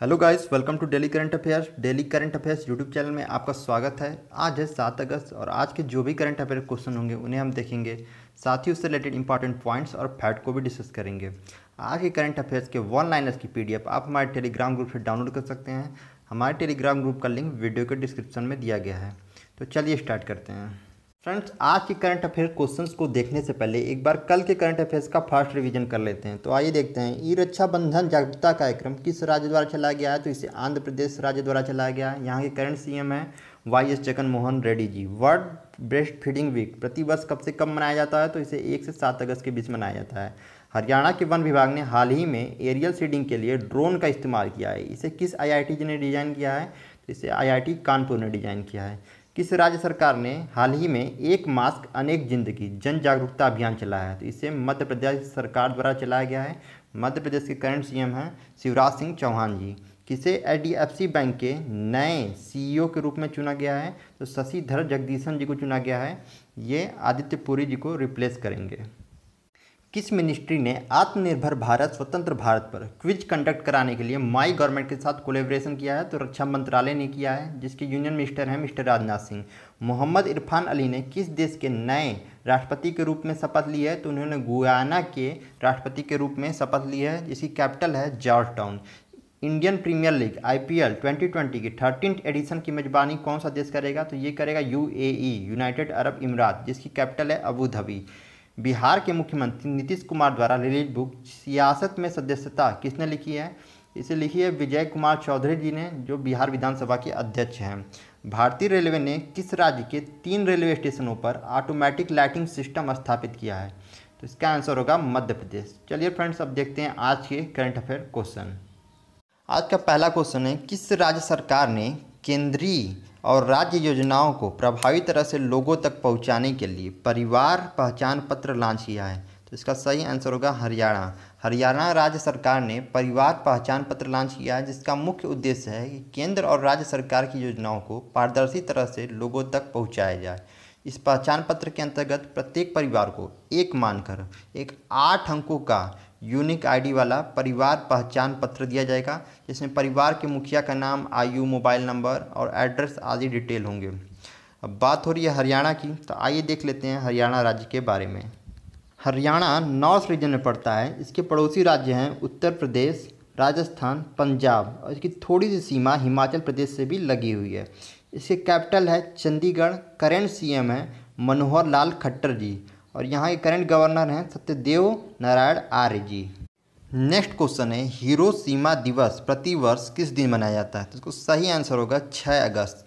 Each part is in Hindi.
hello guys welcome to daily current affairs daily current affairs YouTube channel में आपका स्वागत है आज है सात अगस्त और आज के जो भी करंट अफेयर क्वेश्चन होंगे उन्हें हम देखेंगे साथ ही उससे रिलेटेड इंपॉर्टेंट पॉइंट्स और फैक्ट को भी डिस्कस करेंगे आज के करंट अफेयर्स के वन लाइनर्स की पीडीएफ आप हमारे टेलीग्राम ग्रुप से डाउनलोड कर सकते हैं हमारे टेलीग्राम ग्रुप का लिंक वीडियो के डिस्क्रिप्शन में दिया गया है तो चलिए स्टार्ट करते हैं फ्रेंड्स आज के करंट अफेयर क्वेश्चंस को देखने से पहले एक बार कल के करंट अफेयर्स का फर्स्ट रिवीजन कर लेते हैं तो आइए देखते हैं ई रक्षाबंधन जागरूकता कार्यक्रम किस राज्य द्वारा चलाया गया है तो इसे आंध्र प्रदेश राज्य द्वारा चलाया गया है यहाँ के करंट सीएम है Y S Jagan Mohan Reddy ji world breast feeding week प्रति वर्ष कब से कब मनाया जाता है तो इसे एक से सात अगस्त के बीच मनाया जाता है हरियाणा के वन विभाग ने हाल ही में एरियल सीडिंग के लिए ड्रोन का इस्तेमाल किया है इसे किस आई जी ने डिज़ाइन किया है तो इसे टी कानपुर ने डिज़ाइन किया है किस राज्य सरकार ने हाल ही में एक मास्क अनेक जिंदगी जन जागरूकता अभियान चलाया है तो इसे मध्य प्रदेश सरकार द्वारा चलाया गया है मध्य प्रदेश के करंट सीएम हैं शिवराज सिंह चौहान जी किसे एच बैंक के नए सीईओ के रूप में चुना गया है तो शशिधर जगदीशन जी को चुना गया है ये आदित्य पुरी जी को रिप्लेस करेंगे किस मिनिस्ट्री ने आत्मनिर्भर भारत स्वतंत्र भारत पर क्विज कंडक्ट कराने के लिए माई गवर्नमेंट के साथ कोलेब्रेशन किया है तो रक्षा मंत्रालय ने किया है जिसके यूनियन मिनिस्टर हैं मिस्टर राजनाथ सिंह मोहम्मद इरफान अली ने किस देश के नए राष्ट्रपति के रूप में शपथ ली है तो उन्होंने गुयाना के राष्ट्रपति के रूप में शपथ ली है जिसकी कैपिटल है Georgetown Indian Premier League IPL 2020 की थर्टीन एडिशन की मेजबानी कौन सा देश करेगा तो ये करेगा यूएई यूनाइटेड अरब इमरात जिसकी कैपिटल है अबू धाबी बिहार के मुख्यमंत्री नीतीश कुमार द्वारा रिलीज बुक सियासत में सदस्यता किसने लिखी है इसे लिखी है विजय कुमार चौधरी जी ने जो बिहार विधानसभा के अध्यक्ष हैं भारतीय रेलवे ने किस राज्य के तीन रेलवे स्टेशनों पर ऑटोमेटिक लाइटिंग सिस्टम स्थापित किया है तो इसका आंसर होगा मध्य प्रदेश चलिए फ्रेंड्स अब देखते हैं आज के करंट अफेयर क्वेश्चन आज का पहला क्वेश्चन है किस राज्य सरकार ने केंद्रीय और राज्य योजनाओं को प्रभावी तरह से लोगों तक पहुंचाने के लिए परिवार पहचान पत्र लॉन्च किया है तो इसका सही आंसर होगा हरियाणा हरियाणा राज्य सरकार ने परिवार पहचान पत्र लॉन्च किया है जिसका मुख्य उद्देश्य है कि केंद्र और राज्य सरकार की योजनाओं को पारदर्शी तरह से लोगों तक पहुँचाया जाए इस पहचान पत्र के अंतर्गत प्रत्येक परिवार को एक मानकर एक आठ अंकों का यूनिक आईडी वाला परिवार पहचान पत्र दिया जाएगा जिसमें परिवार के मुखिया का नाम आयु मोबाइल नंबर और एड्रेस आदि डिटेल होंगे अब बात हो रही है हरियाणा की तो आइए देख लेते हैं हरियाणा राज्य के बारे में हरियाणा नॉर्थ रीजन में पड़ता है इसके पड़ोसी राज्य हैं उत्तर प्रदेश राजस्थान पंजाब और इसकी थोड़ी सी सीमा हिमाचल प्रदेश से भी लगी हुई है इसके कैपिटल है चंडीगढ़ करेंट सीएम है मनोहर लाल खट्टर जी और यहाँ के करंट गवर्नर हैं सत्यदेव नारायण आर्य जी नेक्स्ट क्वेश्चन है हीरो सीमा दिवस प्रतिवर्ष किस दिन मनाया जाता है तो इसको सही आंसर होगा 6 अगस्त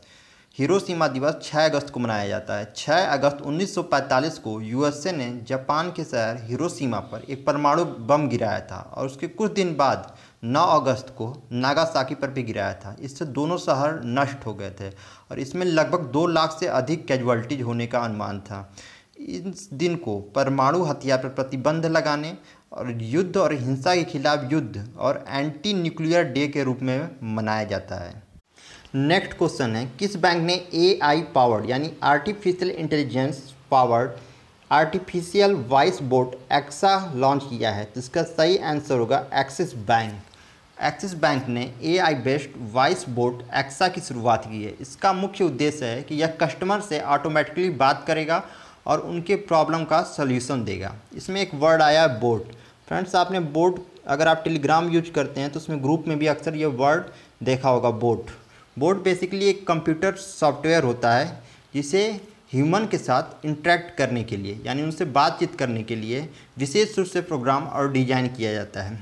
हीरो सीमा दिवस 6 अगस्त को मनाया जाता है 6 अगस्त 1945 को यूएसए ने जापान के शहर सीमा पर एक परमाणु बम गिराया था और उसके कुछ दिन बाद 9 अगस्त को नागासाकी पर भी गिराया था इससे दोनों शहर नष्ट हो गए थे और इसमें लगभग दो लाख से अधिक कैजुअल्टीज होने का अनुमान था इस दिन को परमाणु हथियार पर प्रतिबंध लगाने और युद्ध और हिंसा के खिलाफ युद्ध और एंटी न्यूक्लियर डे के रूप में मनाया जाता है नेक्स्ट क्वेश्चन है किस बैंक ने ए आई पावर्ड यानी artificial intelligence powered artificial voice bot Axaa launch किया है जिसका तो इसका सही आंसर होगा एक्सिस बैंक एक्सिस बैंक ने A I based voice bot Axaa की शुरुआत की है इसका मुख्य उद्देश्य है कि यह कस्टमर से ऑटोमेटिकली बात करेगा और उनके प्रॉब्लम का सोल्यूशन देगा इसमें एक वर्ड आया है बोट फ्रेंड्स आपने बोट अगर आप टेलीग्राम यूज करते हैं तो उसमें ग्रुप में भी अक्सर ये वर्ड देखा होगा बोट बोट बेसिकली एक कंप्यूटर सॉफ्टवेयर होता है जिसे ह्यूमन के साथ इंटरेक्ट करने के लिए यानी उनसे बातचीत करने के लिए विशेष रूप से प्रोग्राम और डिजाइन किया जाता है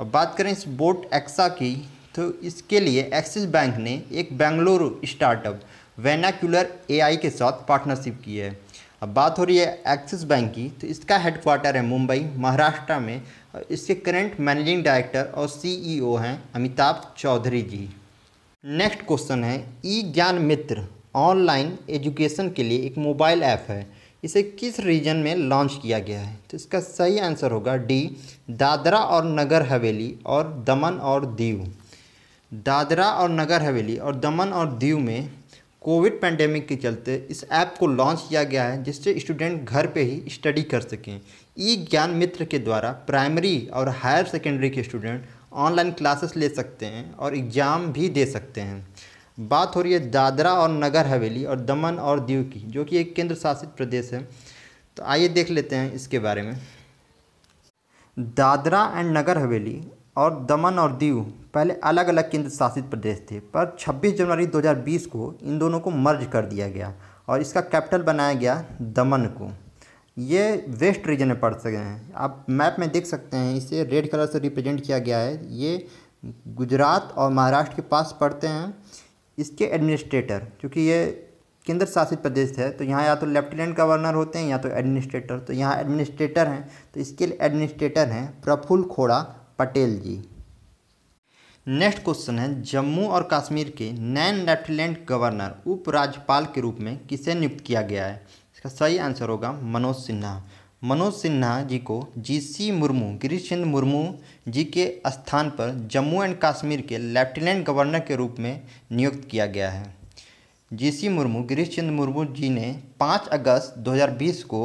अब बात करें इस बोट एक्सा की तो इसके लिए एक्सिस बैंक ने एक बेंगलुरु स्टार्टअप वेनाक्यूलर एआई के साथ पार्टनरशिप की है अब बात हो रही है एक्सिस बैंक की तो इसका हेडक्वार्टर है मुंबई महाराष्ट्र में इसके करंट मैनेजिंग डायरेक्टर और सीईओ e हैं अमिताभ चौधरी जी नेक्स्ट क्वेश्चन है ई ज्ञान मित्र ऑनलाइन एजुकेशन के लिए एक मोबाइल ऐप है इसे किस रीजन में लॉन्च किया गया है तो इसका सही आंसर होगा डी दादरा और नगर हवेली और दमन और दीव दादरा और नगर हवेली और दमन और दीव में कोविड पैंडेमिक के चलते इस ऐप को लॉन्च किया गया है जिससे स्टूडेंट घर पे ही स्टडी कर सकें ई ज्ञान मित्र के द्वारा प्राइमरी और हायर सेकेंडरी के स्टूडेंट ऑनलाइन क्लासेस ले सकते हैं और एग्ज़ाम भी दे सकते हैं बात हो रही है दादरा और नगर हवेली और दमन और दीव की जो कि एक केंद्र शासित प्रदेश है तो आइए देख लेते हैं इसके बारे में दादरा एंड नगर हवेली और दमन और दीव पहले अलग अलग केंद्र शासित प्रदेश थे पर 26 जनवरी 2020 को इन दोनों को मर्ज कर दिया गया और इसका कैपिटल बनाया गया दमन को ये वेस्ट रीजन में पड़ सकते हैं आप मैप में देख सकते हैं इसे रेड कलर से रिप्रेजेंट किया गया है ये गुजरात और महाराष्ट्र के पास पड़ते हैं इसके एडमिनिस्ट्रेटर क्योंकि ये केंद्र शासित प्रदेश है तो यहाँ या तो लेफ्टिनेंट गवर्नर होते हैं या तो एडमिनिस्ट्रेटर तो यहाँ एडमिनिस्ट्रेटर हैं तो इसके एडमिनिस्ट्रेटर हैं प्रफुल्ल खोड़ा पटेल जी नेक्स्ट क्वेश्चन है जम्मू और कश्मीर के नैन लेफ्टिनेंट गवर्नर उपराज्यपाल के रूप में किसे नियुक्त किया गया है इसका सही आंसर होगा मनोज सिन्हा मनोज सिन्हा जी को जी सी मुर्मू गिरीश चंद्र मुर्मू जी के स्थान पर जम्मू एंड कश्मीर के लेफ्टिनेंट गवर्नर के रूप में नियुक्त किया गया है जी सी मुर्मू गिरीश चंद्र मुर्मू जी ने 5 अगस्त 2020 को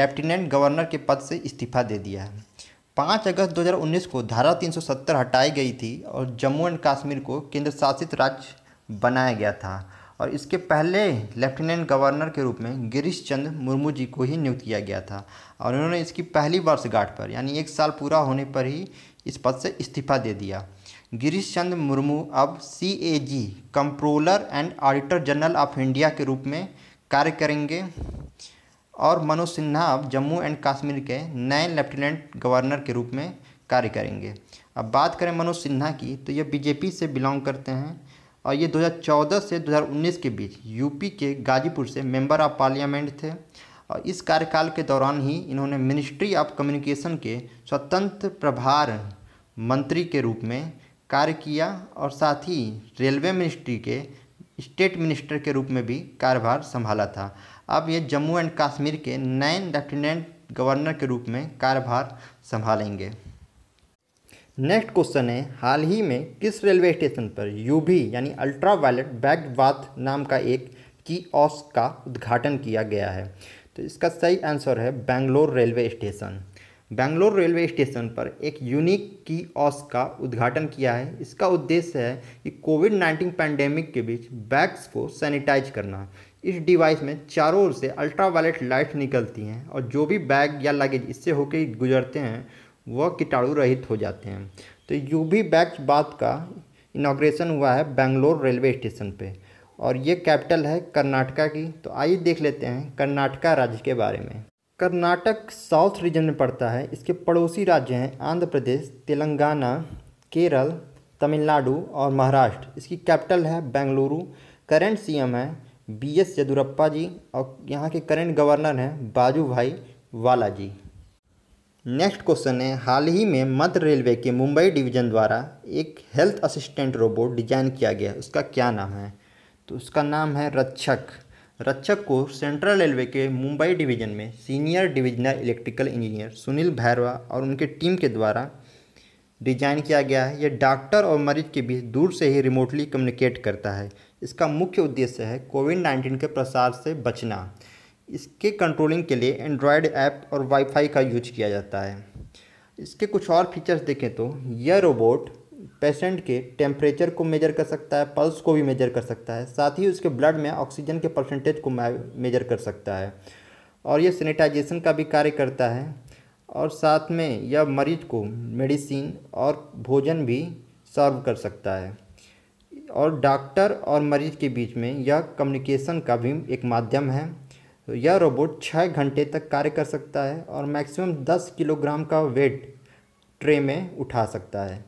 लेफ्टिनेंट गवर्नर के पद से इस्तीफा दे दिया है पाँच अगस्त 2019 को धारा 370 हटाई गई थी और जम्मू एंड कश्मीर को केंद्र शासित राज्य बनाया गया था और इसके पहले लेफ्टिनेंट गवर्नर के रूप में गिरीश चंद्र मुर्मू जी को ही नियुक्त किया गया था और उन्होंने इसकी पहली वर्षगांठ पर यानी एक साल पूरा होने पर ही इस पद से इस्तीफा दे दिया गिरीश चंद्र मुर्मू अब C A G controller and auditor general of India के रूप में कार्य करेंगे और मनोज सिन्हा अब जम्मू एंड कश्मीर के नए लेफ्टिनेंट गवर्नर के रूप में कार्य करेंगे अब बात करें मनोज सिन्हा की तो ये बीजेपी से बिलोंग करते हैं और ये 2014 से 2019 के बीच यूपी के गाजीपुर से मेंबर ऑफ पार्लियामेंट थे और इस कार्यकाल के दौरान ही इन्होंने मिनिस्ट्री ऑफ कम्युनिकेशन के स्वतंत्र प्रभार मंत्री के रूप में कार्य किया और साथ ही रेलवे मिनिस्ट्री के स्टेट मिनिस्टर के रूप में भी कार्यभार संभाला था अब ये जम्मू एंड कश्मीर के नए लेफ्टिनेंट गवर्नर के रूप में कार्यभार संभालेंगे नेक्स्ट क्वेश्चन है हाल ही में किस रेलवे स्टेशन पर भी यानी अल्ट्रा वायलेट बैग वाथ नाम का एक की ऑस का उद्घाटन किया गया है तो इसका सही आंसर है Bangalore railway station Bangalore railway station पर एक यूनिक की ऑस का उद्घाटन किया है इसका उद्देश्य है कि कोविड नाइन्टीन पैंडेमिक के बीच बैग्स को सैनिटाइज करना इस डिवाइस में चारों ओर से अल्ट्रावायलेट लाइट निकलती हैं और जो भी बैग या लगेज इससे होकर गुजरते हैं वह कीटाणु रहित हो जाते हैं तो यू भी बैग बात का इनाग्रेशन हुआ है बेंगलोर रेलवे स्टेशन पे और ये कैपिटल है कर्नाटका की तो आइए देख लेते हैं कर्नाटका राज्य के बारे में कर्नाटक साउथ रीजन में पड़ता है इसके पड़ोसी राज्य हैं आंध्र प्रदेश तेलंगाना केरल तमिलनाडु और महाराष्ट्र इसकी कैपिटल है बेंगलुरु करेंट सीएम है बी एस येदुरप्पा जी और यहाँ के करेंट गवर्नर हैं बाजू भाई वाला जी नेक्स्ट क्वेश्चन है हाल ही में मध्य रेलवे के मुंबई डिवीजन द्वारा एक हेल्थ असिस्टेंट रोबोट डिजाइन किया गया उसका क्या नाम है तो उसका नाम है रक्षक रक्षक को सेंट्रल रेलवे के मुंबई डिवीजन में senior divisional electrical engineer Sunil Bhairwa और उनके टीम के द्वारा डिजाइन किया गया है यह डॉक्टर और मरीज के बीच दूर से ही रिमोटली कम्युनिकेट करता है इसका मुख्य उद्देश्य है कोविड नाइन्टीन के प्रसार से बचना इसके कंट्रोलिंग के लिए एंड्रॉयड ऐप और वाईफाई का यूज किया जाता है इसके कुछ और फीचर्स देखें तो यह रोबोट पेशेंट के टेम्परेचर को मेजर कर सकता है पल्स को भी मेजर कर सकता है साथ ही उसके ब्लड में ऑक्सीजन के परसेंटेज को मेजर कर सकता है और यह सैनिटाइजेशन का भी कार्य करता है और साथ में यह मरीज को मेडिसिन और भोजन भी सर्व कर सकता है और डॉक्टर और मरीज के बीच में यह कम्युनिकेशन का भी एक माध्यम है तो यह रोबोट छः घंटे तक कार्य कर सकता है और मैक्सिमम दस किलोग्राम का वेट ट्रे में उठा सकता है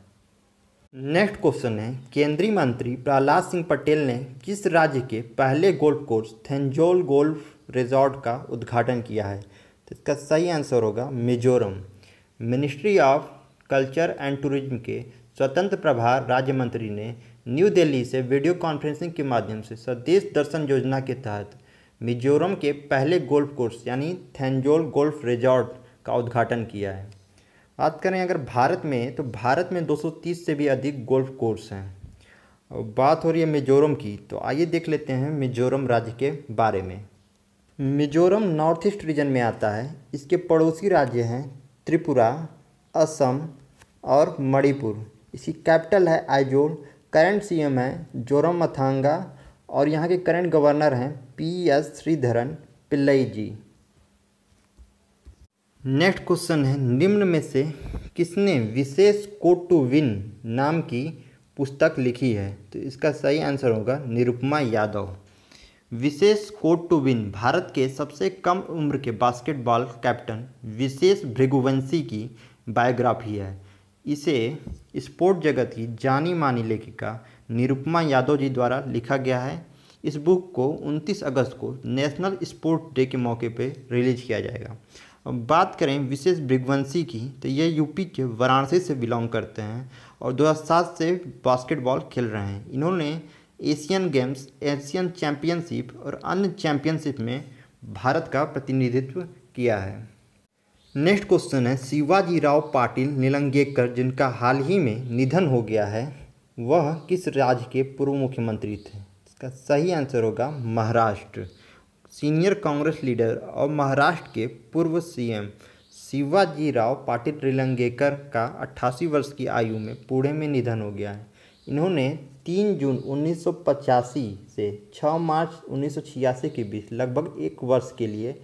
नेक्स्ट क्वेश्चन है केंद्रीय मंत्री प्रहलाद सिंह पटेल ने किस राज्य के पहले golf course Thenzawl golf resort का उद्घाटन किया है तो इसका सही आंसर होगा Mizoram ministry of culture and tourism के स्वतंत्र प्रभार राज्य मंत्री ने न्यू दिल्ली से वीडियो कॉन्फ्रेंसिंग के माध्यम से स्वदेश दर्शन योजना के तहत मिजोरम के पहले गोल्फ कोर्स यानी थेंजोल गोल्फ रिजॉर्ट का उद्घाटन किया है बात करें अगर भारत में तो भारत में 230 से भी अधिक गोल्फ कोर्स हैं बात हो रही है मिजोरम की तो आइए देख लेते हैं मिजोरम राज्य के बारे में मिजोरम नॉर्थ ईस्ट रीजन में आता है इसके पड़ोसी राज्य हैं त्रिपुरा असम और मणिपुर इसकी कैपिटल है आइजोल करंट सीएम है जोरम मथांगा और यहाँ के करंट गवर्नर हैं P S Sreedharan Pillai ji next question है निम्न में से किसने विशेष कोट टू विन नाम की पुस्तक लिखी है तो इसका सही आंसर होगा निरुपमा यादव विशेष कोट टू विन भारत के सबसे कम उम्र के बास्केटबॉल कैप्टन विशेष भृगुवंशी की बायोग्राफी है इसे स्पोर्ट जगत की जानी मानी लेखिका निरुपमा यादव जी द्वारा लिखा गया है इस बुक को 29 अगस्त को नेशनल स्पोर्ट्स डे के मौके पर रिलीज किया जाएगा अब बात करें विशेष भृगुवंशी की तो ये यूपी के वाराणसी से बिलोंग करते हैं और दो से बास्केटबॉल खेल रहे हैं इन्होंने एशियन गेम्स एशियन चैम्पियनशिप और अन्य चैम्पियनशिप में भारत का प्रतिनिधित्व किया है नेक्स्ट क्वेश्चन है शिवाजी राव पाटिल निलंगेकर जिनका हाल ही में निधन हो गया है वह किस राज्य के पूर्व मुख्यमंत्री थे इसका सही आंसर होगा महाराष्ट्र सीनियर कांग्रेस लीडर और महाराष्ट्र के पूर्व सीएम शिवाजी राव पाटिल निलंगेकर का अट्ठासी वर्ष की आयु में पुणे में निधन हो गया है इन्होंने 3 जून उन्नीस से 6 मार्च उन्नीस के बीच लगभग एक वर्ष के लिए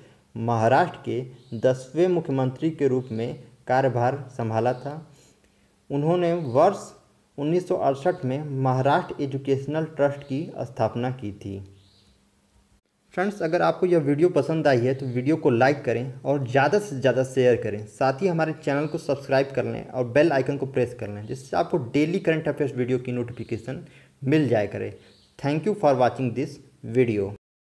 महाराष्ट्र के दसवें मुख्यमंत्री के रूप में कार्यभार संभाला था उन्होंने वर्ष उन्नीस में महाराष्ट्र एजुकेशनल ट्रस्ट की स्थापना की थी फ्रेंड्स अगर आपको यह वीडियो पसंद आई है तो वीडियो को लाइक करें और ज़्यादा से ज़्यादा शेयर करें साथ ही हमारे चैनल को सब्सक्राइब कर लें और बेल आइकन को प्रेस कर लें जिससे आपको डेली करंट अफेयर्स वीडियो की नोटिफिकेशन मिल जाए करे thank you for watching this video